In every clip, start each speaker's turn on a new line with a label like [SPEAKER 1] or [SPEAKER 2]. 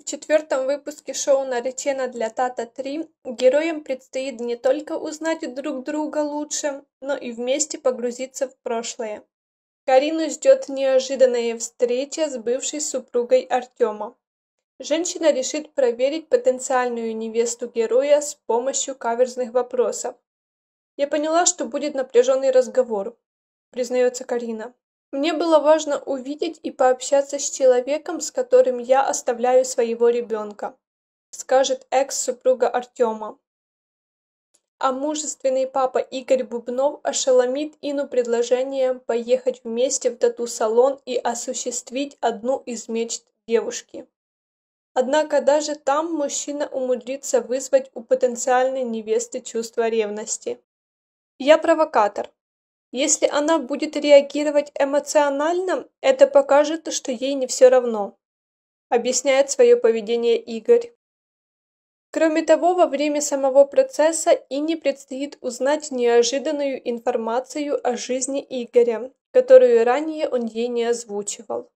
[SPEAKER 1] В четвертом выпуске шоу «Наречена для Тата 3» героям предстоит не только узнать друг друга лучше, но и вместе погрузиться в прошлое. Карину ждет неожиданная встреча с бывшей супругой Артема. Женщина решит проверить потенциальную невесту героя с помощью каверзных вопросов. «Я поняла, что будет напряженный разговор», – признается Карина. Мне было важно увидеть и пообщаться с человеком, с которым я оставляю своего ребенка, скажет экс-супруга Артема. А мужественный папа Игорь Бубнов ошеломит Ину предложением поехать вместе в тату-салон и осуществить одну из мечт девушки. Однако даже там мужчина умудрится вызвать у потенциальной невесты чувство ревности. Я провокатор, если она будет реагировать эмоционально, это покажет, что ей не все равно, объясняет свое поведение Игорь. Кроме того, во время самого процесса Ине предстоит узнать неожиданную информацию о жизни Игоря, которую ранее он ей не озвучивал.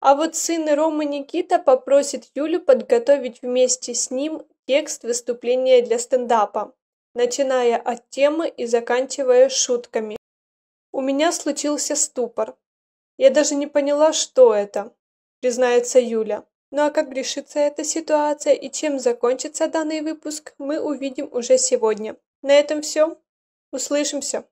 [SPEAKER 1] А вот сын Ромы Никита попросит Юлю подготовить вместе с ним текст выступления для стендапа, начиная от темы и заканчивая шутками меня случился ступор. Я даже не поняла, что это, признается Юля. Ну а как решится эта ситуация и чем закончится данный выпуск, мы увидим уже сегодня. На этом все. Услышимся.